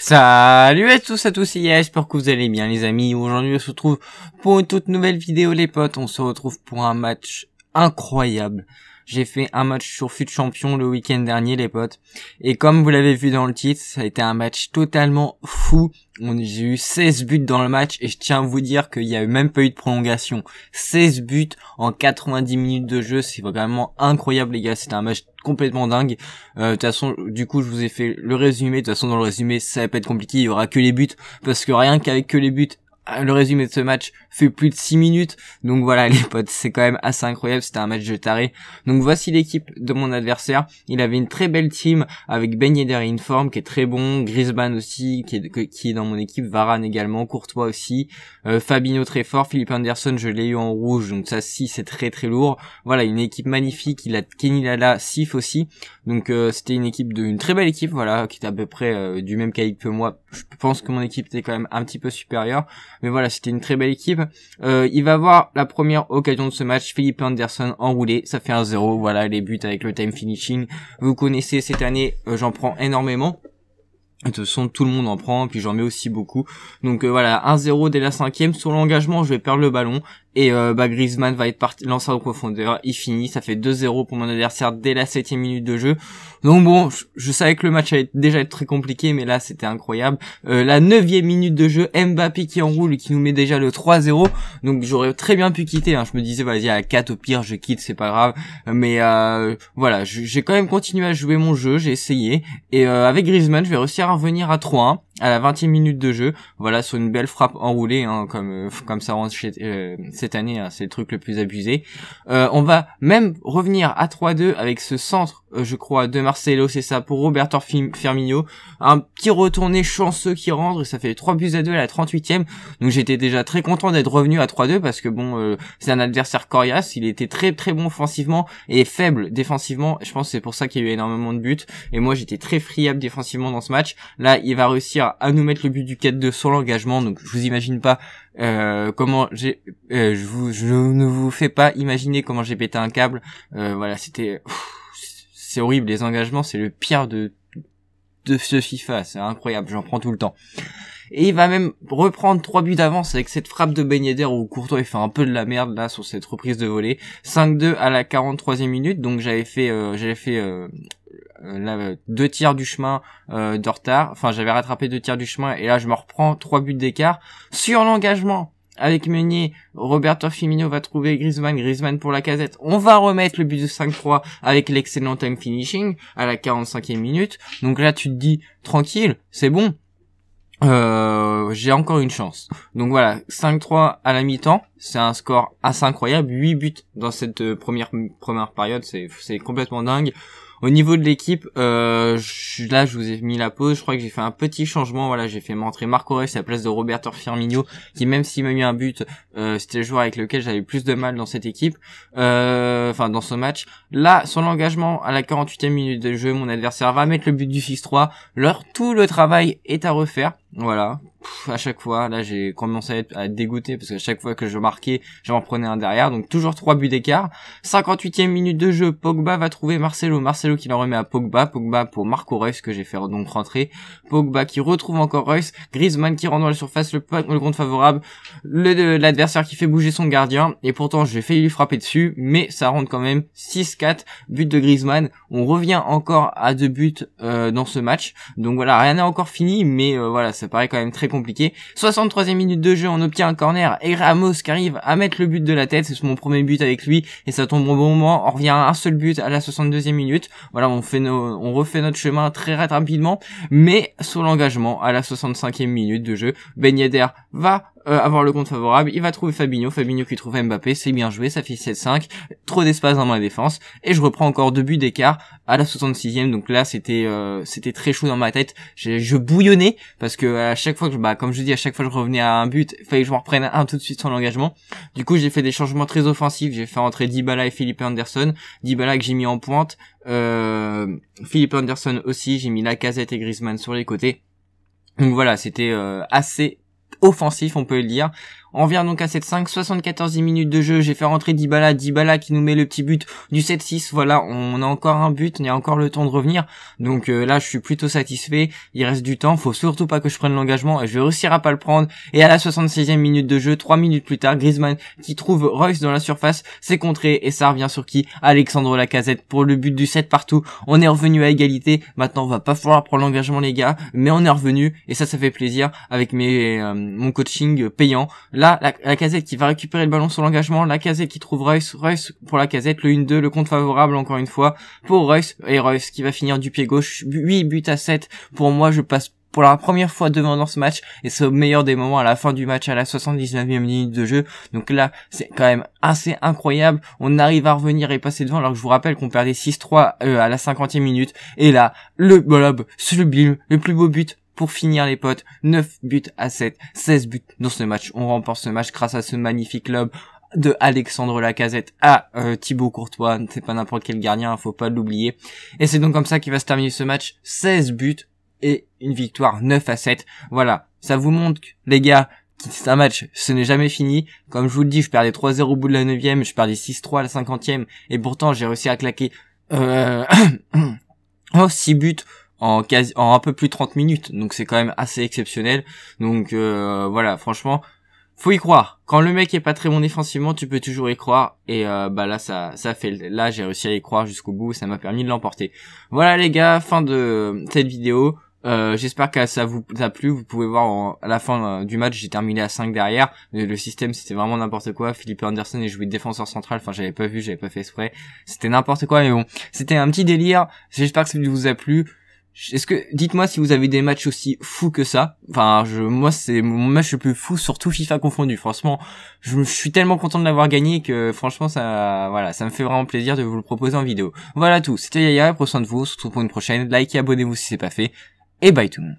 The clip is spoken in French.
Salut à tous, à tous, j'espère que vous allez bien les amis. Aujourd'hui on se retrouve pour une toute nouvelle vidéo les potes. On se retrouve pour un match incroyable j'ai fait un match sur Fut Champion le week-end dernier, les potes. Et comme vous l'avez vu dans le titre, ça a été un match totalement fou. J'ai eu 16 buts dans le match et je tiens à vous dire qu'il n'y a même pas eu de prolongation. 16 buts en 90 minutes de jeu, c'est vraiment incroyable les gars, c'était un match complètement dingue. Euh, de toute façon, du coup, je vous ai fait le résumé. De toute façon, dans le résumé, ça va pas être compliqué. Il y aura que les buts parce que rien qu'avec que les buts, ah, le résumé de ce match fait plus de 6 minutes. Donc voilà les potes, c'est quand même assez incroyable, c'était un match de taré. Donc voici l'équipe de mon adversaire. Il avait une très belle team avec Ben Yedder Inform qui est très bon, Grisban aussi qui est, dans mon équipe, Varane également, Courtois aussi, Fabino euh, Fabinho très fort, Philippe Anderson je l'ai eu en rouge, donc ça si c'est très très lourd. Voilà une équipe magnifique, il a Kenny Lala, Sif aussi. Donc euh, c'était une équipe d'une très belle équipe, voilà, qui est à peu près euh, du même calibre que moi je pense que mon équipe était quand même un petit peu supérieure. Mais voilà, c'était une très belle équipe. Euh, il va avoir la première occasion de ce match. Philippe Anderson enroulé, ça fait un 0 Voilà, les buts avec le time finishing. Vous connaissez cette année, euh, j'en prends énormément. De toute façon, tout le monde en prend, puis j'en mets aussi beaucoup. Donc euh, voilà, 1-0 dès la cinquième. Sur l'engagement, je vais perdre le ballon. Et euh, bah, Griezmann va être parti, lancé en profondeur, il finit, ça fait 2-0 pour mon adversaire dès la septième minute de jeu. Donc bon, je, savais que le match allait déjà être très compliqué, mais là c'était incroyable. Euh, la neuvième minute de jeu, Mbappé qui enroule et qui nous met déjà le 3-0. Donc j'aurais très bien pu quitter, hein. je me disais vas-y à 4 au pire je quitte, c'est pas grave. Mais euh, voilà, j'ai quand même continué à jouer mon jeu, j'ai essayé. Et euh, avec Griezmann, je vais réussir à revenir à 3-1 à la 20e minute de jeu, voilà sur une belle frappe enroulée hein, comme euh, comme ça rentre euh, cette année, hein, c'est le truc le plus abusé. Euh, on va même revenir à 3-2 avec ce centre, je crois, de Marcelo, c'est ça pour Roberto Firmino, un petit retourné chanceux qui rentre, ça fait 3 buts à 2 à la 38e. Donc j'étais déjà très content d'être revenu à 3-2 parce que bon, c'est un adversaire coriace, il était très très bon offensivement et faible défensivement. Je pense que c'est pour ça qu'il y a eu énormément de buts et moi j'étais très friable défensivement dans ce match. Là, il va réussir à, nous mettre le but du quête de sur l'engagement. Donc je vous imagine pas euh, comment j'ai, euh, je, vous, je ne vous fais pas imaginer comment j'ai pété un câble. Euh, voilà, c'était, c'est horrible les engagements, c'est le pire de de ce FIFA, c'est incroyable, j'en prends tout le temps. Et il va même reprendre trois buts d'avance avec cette frappe de Ben Yedder où Courtois il fait un peu de la merde là sur cette reprise de volée. 5-2 à la 43e minute, donc j'avais fait euh, j'avais fait euh, euh, deux tiers du chemin de retard. Enfin, j'avais rattrapé deux tiers du chemin et là je me reprends trois buts d'écart sur l'engagement avec Meunier, Roberto Firmino va trouver Griezmann, Griezmann pour la casette. On va remettre le but de 5-3 avec l'excellent time finishing à la 45e minute. Donc là, tu te dis, tranquille, c'est bon, euh, j'ai encore une chance. Donc voilà, 5-3 à la mi-temps, c'est un score assez incroyable. 8 buts dans cette euh, première première période, c'est complètement dingue. Au niveau de l'équipe, euh, là je vous ai mis la pause, je crois que j'ai fait un petit changement, voilà, j'ai fait m'entrer Marco Reus à la place de Roberto Firmino, qui même s'il m'a mis un but, euh, c'était le joueur avec lequel j'avais plus de mal dans cette équipe, enfin dans ce match. Là, son engagement à la 48e minute de jeu, mon adversaire va mettre le but du 6 3, leur tout le travail est à refaire. Voilà. à chaque fois, là, j'ai commencé à être, à dégoûté parce qu'à chaque fois que je marquais, j'en prenais un derrière. Donc toujours trois buts d'écart. 58e minute de jeu. Pogba va trouver Marcelo. Marcelo qui l'en remet à Pogba. Pogba pour Marco Reus que j'ai fait donc rentrer. Pogba qui retrouve encore Reus. Griezmann qui rend dans la surface. Le, le compte favorable. L'adversaire qui fait bouger son gardien. Et pourtant, j'ai failli lui frapper dessus. Mais ça rentre quand même 6-4. But de Griezmann. On revient encore à deux buts euh, dans ce match. Donc voilà, rien n'est encore fini. Mais euh, voilà, ça paraît quand même très compliqué. 63e minute de jeu, on obtient un corner et Ramos qui arrive à mettre le but de la tête. C'est mon premier but avec lui et ça tombe au bon moment. On revient à un seul but à la 62e minute. Voilà, on fait on refait notre chemin très rapidement, mais sous l'engagement à la 65e minute de jeu, Ben Yedder va euh, avoir le compte favorable, il va trouver Fabinho, Fabinho qui trouve Mbappé, c'est bien joué, ça fait 7-5, trop d'espace dans ma défense, et je reprends encore deux buts d'écart à la 66e, donc là c'était euh, c'était très chaud dans ma tête, je, bouillonnais, parce que à chaque fois que, bah, comme je dis, à chaque fois que je revenais à un but, il fallait que je m'en reprenne un tout de suite sur l'engagement, du coup j'ai fait des changements très offensifs, j'ai fait entrer Dybala et Philippe Anderson, Dybala que j'ai mis en pointe, euh, Philippe Anderson aussi, j'ai mis Lacazette et Griezmann sur les côtés, donc voilà, c'était assez offensif, on peut le dire. On vient donc à 7-5, 74 minutes de jeu, j'ai fait rentrer Dybala, Dybala qui nous met le petit but du 7-6, voilà, on a encore un but, on a encore le temps de revenir, donc euh, là je suis plutôt satisfait, il reste du temps, faut surtout pas que je prenne l'engagement, et je réussirai à pas le prendre, et à la 76e minute de jeu, 3 minutes plus tard, Griezmann qui trouve Royce dans la surface, c'est contré, et ça revient sur qui Alexandre Lacazette pour le but du 7 partout, on est revenu à égalité, maintenant on va pas falloir prendre l'engagement les gars, mais on est revenu, et ça ça fait plaisir, avec mes, euh, mon coaching payant, Là, la, la, casette qui va récupérer le ballon sur l'engagement, la casette qui trouve Royce, Royce pour la casette, le 1-2, le compte favorable encore une fois pour Royce, et Royce qui va finir du pied gauche, 8 buts à 7, pour moi je passe pour la première fois devant dans ce match et c'est au meilleur des moments à la fin du match à la 79e minute de jeu. Donc là, c'est quand même assez incroyable. On arrive à revenir et passer devant alors que je vous rappelle qu'on perdait 6-3 euh, à la 50e minute et là, le blob, sublime, le plus beau but pour finir les potes, 9 buts à 7, 16 buts dans ce match. On remporte ce match grâce à ce magnifique club de Alexandre Lacazette à euh, Thibaut Courtois, c'est pas n'importe quel gardien, hein, faut pas l'oublier. Et c'est donc comme ça qu'il va se terminer ce match, 16 buts et une victoire 9 à 7. Voilà, ça vous montre les gars c'est un match, ce n'est jamais fini. Comme je vous le dis, je perdais 3-0 au bout de la 9 je perdais 6-3 à la 50 e et pourtant j'ai réussi à claquer euh, 6 buts en en un peu plus de 30 minutes. Donc c'est quand même assez exceptionnel. Donc euh, voilà, franchement, faut y croire. Quand le mec est pas très bon défensivement, tu peux toujours y croire. Et euh, bah là, ça, ça fait. Là, j'ai réussi à y croire jusqu'au bout. Ça m'a permis de l'emporter. Voilà les gars, fin de cette vidéo. Euh, j'espère que ça vous a plu. Vous pouvez voir à la fin du match, j'ai terminé à 5 derrière. Le système, c'était vraiment n'importe quoi. Philippe Anderson est joué défenseur central. Enfin, j'avais pas vu, j'avais pas fait exprès. C'était n'importe quoi, mais bon, c'était un petit délire. J'espère que ça vous a plu. Est-ce que dites-moi si vous avez des matchs aussi fous que ça. Enfin, je, moi c'est mon match le plus fou surtout FIFA confondu. Franchement, je, suis tellement content de l'avoir gagné que franchement ça, voilà, ça me fait vraiment plaisir de vous le proposer en vidéo. Voilà tout. C'était Yaya, prenez soin de vous, on se retrouve pour une prochaine. Likez, abonnez-vous si c'est pas fait, et bye tout le monde.